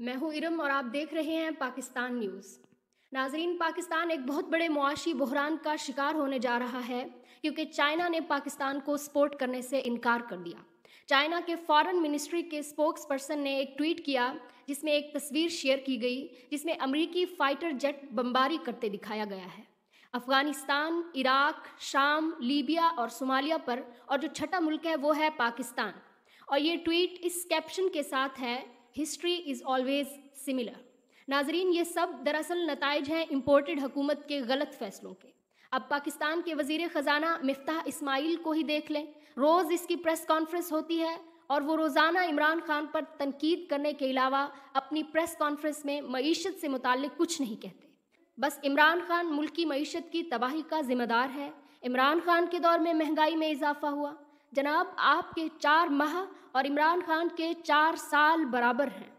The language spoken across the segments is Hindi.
मैं हूँ इरम और आप देख रहे हैं पाकिस्तान न्यूज़ नाजरीन पाकिस्तान एक बहुत बड़े मुआशी बहरान का शिकार होने जा रहा है क्योंकि चाइना ने पाकिस्तान को सपोर्ट करने से इनकार कर दिया चाइना के फॉरेन मिनिस्ट्री के स्पोक्स पर्सन ने एक ट्वीट किया जिसमें एक तस्वीर शेयर की गई जिसमें अमरीकी फाइटर जेट बमबारी करते दिखाया गया है अफगानिस्तान इराक शाम लीबिया और सोमालिया पर और जो छठा मुल्क है वो है पाकिस्तान और ये ट्वीट इस कैप्शन के साथ है हिस्ट्री इज़ ऑलवेज़ सिमिलर नाजरीन ये सब दरअसल नतज हैं इम्पोर्टेड हुकूमत के गलत फैसलों के अब पाकिस्तान के वजीर ख़जाना मफ्ता इस्माइल को ही देख लें रोज़ इसकी प्रेस कॉन्फ्रेंस होती है और वो रोज़ाना इमरान खान पर तनकीद करने के अलावा अपनी प्रेस कॉन्फ्रेंस में मीशत से मुतल कुछ नहीं कहते बस इमरान खान मुल्क की मीशत की तबाही का जिम्मेदार है इमरान खान के दौर में महंगाई में इजाफा हुआ जनाब आपके चार माह और इमरान खान के चार साल बराबर हैं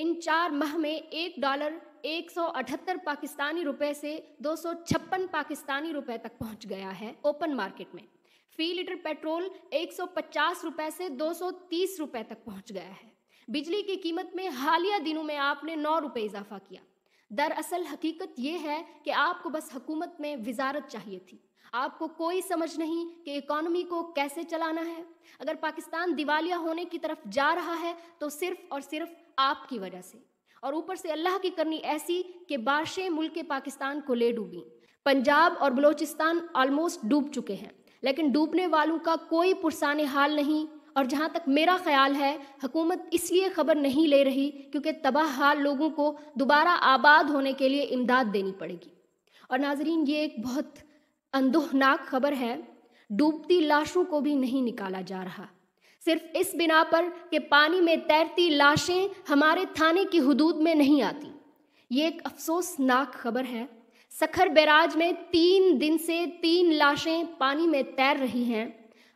इन चार माह में एक डॉलर 178 पाकिस्तानी रुपए से 256 पाकिस्तानी रुपए तक पहुंच गया है ओपन मार्केट में फी लीटर पेट्रोल 150 रुपए से 230 रुपए तक पहुंच गया है बिजली की कीमत में हालिया दिनों में आपने नौ रुपये इजाफा किया दरअसल हकीकत यह है कि आपको बस हकूमत में वजारत चाहिए थी आपको कोई समझ नहीं कि इकॉनमी को कैसे चलाना है अगर पाकिस्तान दिवालिया होने की तरफ जा रहा है तो सिर्फ और सिर्फ आपकी वजह से और ऊपर से अल्लाह की करनी ऐसी कि बारिशें मुल्क पाकिस्तान को ले डूबी पंजाब और बलोचिस्तान ऑलमोस्ट डूब चुके हैं लेकिन डूबने वालों का कोई पुरसान हाल नहीं और जहाँ तक मेरा ख्याल है हुकूमत इसलिए खबर नहीं ले रही क्योंकि तबाह हाल लोगों को दोबारा आबाद होने के लिए इमदाद देनी पड़ेगी और नाजरीन ये एक बहुत अनदोहनाक खबर है डूबती लाशों को भी नहीं निकाला जा रहा सिर्फ इस बिना पर कि पानी में तैरती लाशें हमारे थाने की हदूद में नहीं आती ये एक अफसोसनाक खबर है सखर बैराज में तीन दिन से तीन लाशें पानी में तैर रही हैं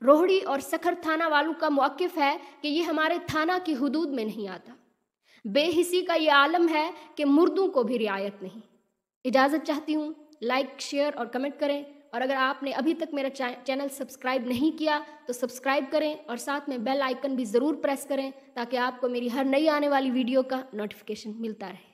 रोहड़ी और सखर थाना वालों का मौक़ है कि ये हमारे थाना की हदूद में नहीं आता बेहिसी का ये आलम है कि मुर्दों को भी रियायत नहीं इजाज़त चाहती हूँ लाइक शेयर और कमेंट करें और अगर आपने अभी तक मेरा चैनल सब्सक्राइब नहीं किया तो सब्सक्राइब करें और साथ में बेल आइकन भी ज़रूर प्रेस करें ताकि आपको मेरी हर नई आने वाली वीडियो का नोटिफिकेशन मिलता रहे